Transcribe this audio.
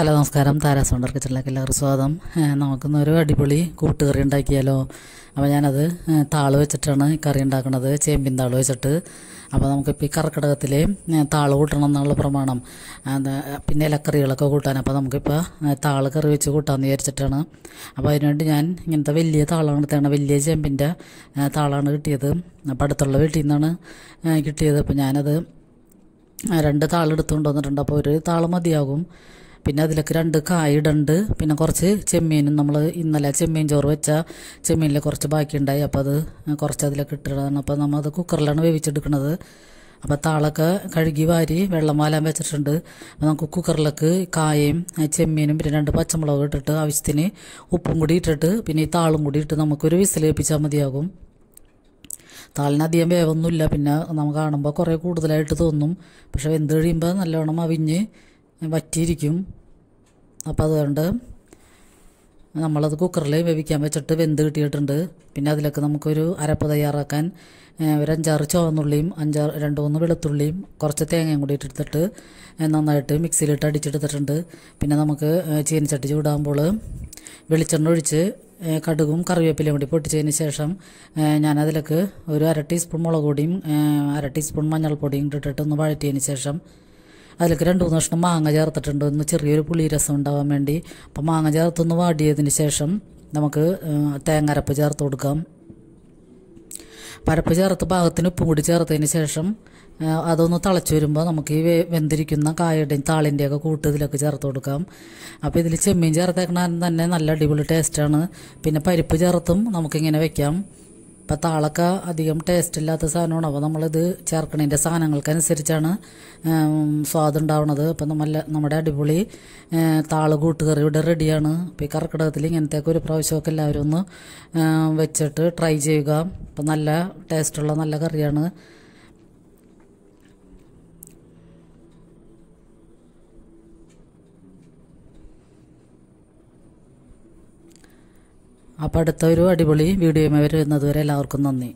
hello നമസ്കാരം Tara's wonder കിച്ചണിലേക്ക് എല്ലാവർക്കും സ്വാഗതം നമുക്കിന്നൊരു അടിപൊളി കൂട്ടുകറി ഉണ്ടാക്കിയാലോ അപ്പോൾ ഞാനത് താള് വെച്ചിട്ടാണ് കറി ഉണ്ടാക്കുന്നത് ചേമ്പിൻ താള് വെച്ചിട്ട് അപ്പോൾ നമുക്കിപ്പോൾ ഈ കർക്കിടകത്തിലെ താള് കൂട്ടണം എന്നുള്ള പ്രമാണം പിന്നെ ഇലക്കറികളൊക്കെ കൂട്ടാൻ അപ്പോൾ നമുക്കിപ്പോൾ താള് കറി വെച്ച് കൂട്ടാമെന്ന് വിചാരിച്ചിട്ടാണ് അപ്പോൾ അതിനുവേണ്ടി ഞാൻ ഇങ്ങനത്തെ വലിയ താളാണ് എടുത്തതാണ് വലിയ ചേമ്പിൻ്റെ താളാണ് കിട്ടിയത് അപ്പോൾ അടുത്തുള്ള വീട്ടിൽ നിന്നാണ് കിട്ടിയത് അപ്പോൾ ഞാനത് രണ്ട് താളെടുത്തുകൊണ്ട് വന്നിട്ടുണ്ട് അപ്പോൾ ഒരു താള് മതിയാകും പിന്നെ അതിലേക്ക് രണ്ട് കായിടുണ്ട് പിന്നെ കുറച്ച് ചെമ്മീനും നമ്മൾ ഇന്നലെ ചെമ്മീൻ ചോറ് വെച്ച ചെമ്മീനിൽ കുറച്ച് ബാക്കിയുണ്ടായി അപ്പോൾ അത് കുറച്ച് അതിലേക്ക് ഇട്ടിടാണ് അപ്പോൾ നമ്മൾ അത് കുക്കറിലാണ് വേവിച്ചെടുക്കുന്നത് അപ്പോൾ താളൊക്കെ കഴുകി വാരി വെള്ളം വാലാൻ വെച്ചിട്ടുണ്ട് അപ്പോൾ നമുക്ക് കുക്കറിലേക്ക് കായയും ചെമ്മീനും പിന്നെ രണ്ട് പച്ചമുളകും ഇട്ടിട്ട് ആവശ്യത്തിന് ഉപ്പും കൂടി ഇട്ടിട്ട് പിന്നെ ഈ താളും കൂടി ഇട്ട് നമുക്കൊരു വിസിലേൽപ്പിച്ചാൽ മതിയാകും താളിന് അധികം വേവൊന്നുമില്ല പിന്നെ നമുക്ക് കാണുമ്പോൾ കുറേ കൂടുതലായിട്ട് തോന്നും പക്ഷേ വെന്ത് കഴിയുമ്പോൾ നല്ലവണ്ണം അവിഞ്ഞ് വറ്റിയിരിക്കും അപ്പോൾ അതുകൊണ്ട് നമ്മളത് കുക്കറിൽ വേവിക്കാൻ വെച്ചിട്ട് വെന്ത് കിട്ടിയിട്ടുണ്ട് പിന്നെ അതിലേക്ക് നമുക്കൊരു അരപ്പ് തയ്യാറാക്കാൻ ഒരു അഞ്ചാറ് ചുവന്നുള്ളിയും അഞ്ചാറ് രണ്ട് മൂന്ന് വെളുത്തുള്ളിയും കുറച്ച് തേങ്ങയും കൂടി ഇട്ടെടുത്തിട്ട് നന്നായിട്ട് മിക്സിയിലിട്ട് അടിച്ചെടുത്തിട്ടുണ്ട് പിന്നെ നമുക്ക് ചീനച്ചട്ടി ചൂടാകുമ്പോൾ വെളിച്ചെണ്ണ ഒഴിച്ച് കടുകും കറിവേപ്പിലയും കൂടി പൊട്ടിച്ചതിന് ശേഷം ഞാനതിലേക്ക് ഒരു അര ടീസ്പൂൺ മുളക് പൊടിയും അര ടീസ്പൂൺ മഞ്ഞൾപ്പൊടിയും ഇട്ടിട്ടൊന്ന് ഒന്ന് വഴറ്റിയതിന് ശേഷം അതിലേക്ക് രണ്ട് മൂന്ന് കഷ്ണം മാങ്ങ ചേർത്തിട്ടുണ്ട് ഒന്ന് ചെറിയൊരു പുളി രസം ഉണ്ടാവാൻ വേണ്ടി അപ്പോൾ മാങ്ങ ചേർത്തൊന്ന് വാടിയതിന് ശേഷം നമുക്ക് തേങ്ങരപ്പ് ചേർത്ത് കൊടുക്കാം പരപ്പ് ചേർത്ത് പാകത്തിന് ഉപ്പും കൂടി ചേർത്തതിന് ശേഷം അതൊന്ന് തിളച്ച് വരുമ്പോൾ നമുക്ക് ഈ വെന്തിരിക്കുന്ന കായയുടെയും താളിൻ്റെയൊക്കെ കൂട്ട് ഇതിലൊക്കെ ചേർത്ത് കൊടുക്കാം അപ്പോൾ ഇതിൽ ചെമ്മീൻ ചേർത്തേക്കണ തന്നെ നല്ല അടിപൊളി ടേസ്റ്റാണ് പിന്നെ പരിപ്പ് ചേർത്തും നമുക്കിങ്ങനെ വെക്കാം അപ്പോൾ താളൊക്കെ അധികം ടേസ്റ്റ് ഇല്ലാത്ത സാധനമാണ് അപ്പോൾ നമ്മളിത് ചേർക്കണതിൻ്റെ സാധനങ്ങൾക്കനുസരിച്ചാണ് സ്വാദുണ്ടാവണത് അപ്പം നമ്മൾ നമ്മുടെ അടിപൊളി താള് കൂട്ടുകറി ഇവിടെ റെഡിയാണ് അപ്പോൾ ഈ കർക്കിടകത്തിൽ ഇങ്ങനത്തേക്ക് ഒരു പ്രാവശ്യമൊക്കെ എല്ലാവരും ഒന്ന് വെച്ചിട്ട് ട്രൈ ചെയ്യുക അപ്പം നല്ല ടേസ്റ്റുള്ള നല്ല കറിയാണ് അപ്പോൾ അടുത്തൊരു അടിപൊളി വീഡിയോയുമായി വരുന്നതുവരെ എല്ലാവർക്കും നന്ദി